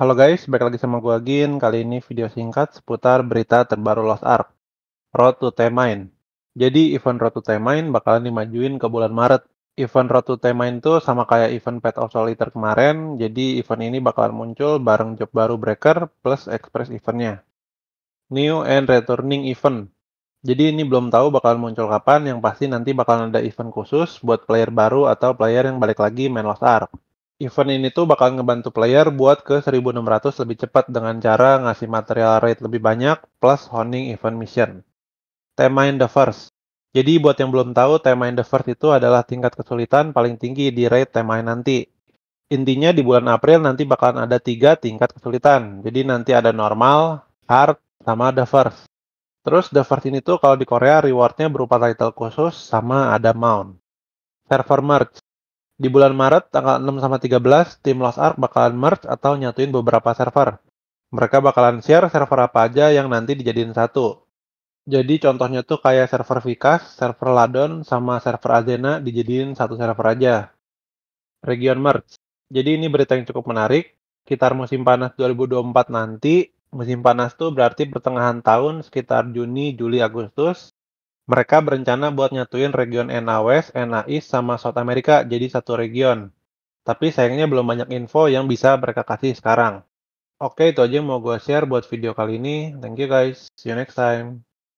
Halo guys, balik lagi sama gue Gin. Kali ini video singkat seputar berita terbaru Lost Ark, Road to Temine. Jadi event Road to Temine bakalan dimajuin ke bulan Maret. Event Road to Temine tuh sama kayak event Pet of Solitar kemarin, jadi event ini bakalan muncul bareng job baru Breaker plus Express eventnya. New and Returning Event. Jadi ini belum tahu bakalan muncul kapan, yang pasti nanti bakalan ada event khusus buat player baru atau player yang balik lagi main Lost Ark event ini tuh bakal ngebantu player buat ke 1600 lebih cepat dengan cara ngasih material rate lebih banyak plus honing event mission. Tema in the first. Jadi buat yang belum tahu, tema in the first itu adalah tingkat kesulitan paling tinggi di rate tema nanti. Intinya di bulan April nanti bakalan ada tiga tingkat kesulitan. Jadi nanti ada normal, hard, sama the first. Terus the first ini tuh kalau di Korea rewardnya berupa title khusus sama ada mount. Server merge. Di bulan Maret, tanggal 6 sama 13, tim Lost Ark bakalan merge atau nyatuin beberapa server. Mereka bakalan share server apa aja yang nanti dijadiin satu. Jadi contohnya tuh kayak server Vikas, server Ladon, sama server Azena dijadiin satu server aja. Region merge. Jadi ini berita yang cukup menarik. Sekitar musim panas 2024 nanti, musim panas tuh berarti pertengahan tahun sekitar Juni, Juli, Agustus mereka berencana buat nyatuin region NA West, sama South America jadi satu region. Tapi sayangnya belum banyak info yang bisa mereka kasih sekarang. Oke, itu aja yang mau gue share buat video kali ini. Thank you guys. See you next time.